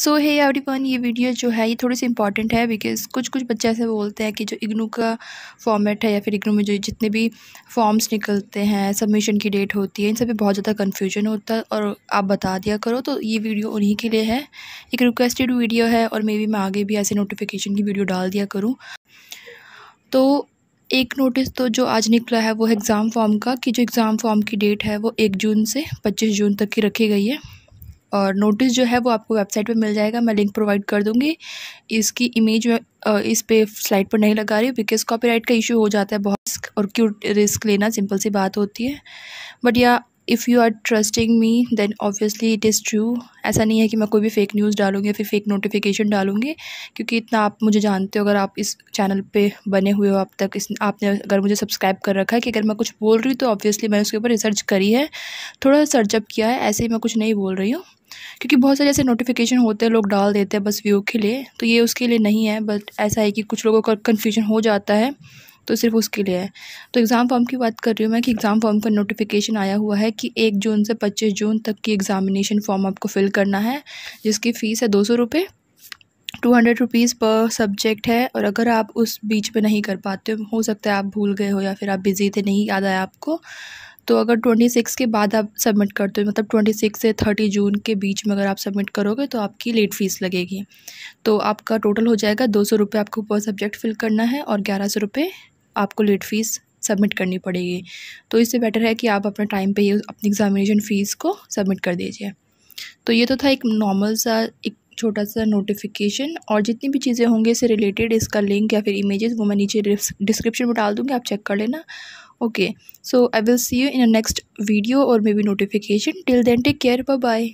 सो है एवरीवन ये वीडियो जो है ये थोड़ी सी इंपॉर्टेंट है बिकॉज कुछ कुछ बच्चे ऐसे बोलते हैं कि जो इग्नू का फॉर्मेट है या फिर इग्नू में जो जितने भी फॉर्म्स निकलते हैं सबमिशन की डेट होती है इन सब बहुत ज़्यादा कन्फ्यूजन होता है और आप बता दिया करो तो ये वीडियो उन्हीं के लिए है एक रिक्वेस्टेड वीडियो है और मे बी मैं आगे भी ऐसे नोटिफिकेशन की वीडियो डाल दिया करूँ तो एक नोटिस तो जो आज निकला है वो एग्ज़ाम फॉर्म का कि जो एग्ज़ाम फॉर्म की डेट है वो एक जून से पच्चीस जून तक की रखी गई है और नोटिस जो है वो आपको वेबसाइट पे मिल जाएगा मैं लिंक प्रोवाइड कर दूँगी इसकी इमेज में इस पे स्लाइड पर नहीं लगा रही बिकॉज कॉपीराइट का इशू हो जाता है बहुत और क्यों रिस्क लेना सिंपल सी बात होती है बट या if you are trusting me then obviously it is true ऐसा नहीं है कि मैं कोई भी फेक न्यूज़ डालूँगी या फिर फेक नोटिफिकेशन डालूंगी क्योंकि इतना आप मुझे जानते हो अगर आप इस चैनल पे बने हुए हो अब तक इस आपने अगर मुझे सब्सक्राइब कर रखा है कि अगर मैं कुछ बोल रही हूँ तो ऑब्वियसली मैंने उसके ऊपर रिसर्च करी है थोड़ा सर्चअप किया है ऐसे ही मैं कुछ नहीं बोल रही हूँ क्योंकि बहुत सारे ऐसे नोटिफिकेशन होते हैं लोग डाल देते हैं बस व्यू के लिए तो ये उसके लिए नहीं है बट ऐसा है कि कुछ लोगों का कन्फ्यूजन हो जाता है तो सिर्फ उसके लिए है तो एग्ज़ाम फॉर्म की बात कर रही हूँ मैं कि एग्ज़ाम फॉर्म का नोटिफिकेशन आया हुआ है कि एक जून से पच्चीस जून तक की एग्ज़ामिनेशन फॉर्म आपको फ़िल करना है जिसकी फ़ीस है दो सौ रुपये टू हंड्रेड रुपीज़ पर सब्जेक्ट है और अगर आप उस बीच में नहीं कर पाते हो सकता है आप भूल गए हो या फिर आप बिज़ी थे नहीं याद आया आपको तो अगर ट्वेंटी सिक्स के बाद आप सबमिट करते हो मतलब ट्वेंटी सिक्स से थर्टी जून के बीच में अगर आप सबमिट करोगे तो आपकी लेट फ़ीस लगेगी तो आपका टोटल हो जाएगा दो सौ रुपये आपको पर सब्जेक्ट फिल करना है और ग्यारह सौ रुपये आपको लेट फ़ीस सबमिट करनी पड़ेगी तो इससे बेटर है कि आप अपने टाइम पर अपनी एग्ज़ामिनेशन फ़ीस को सबमिट कर दीजिए तो ये तो था एक नॉर्मल सा एक छोटा सा नोटिफिकेशन और जितनी भी चीज़ें होंगी इससे रिलेटेड इसका लिंक या फिर इमेजेस वो मैं नीचे डिस्क्रिप्शन में डाल दूँगी आप चेक कर लेना okay so i will see you in the next video or maybe notification till then take care bye bye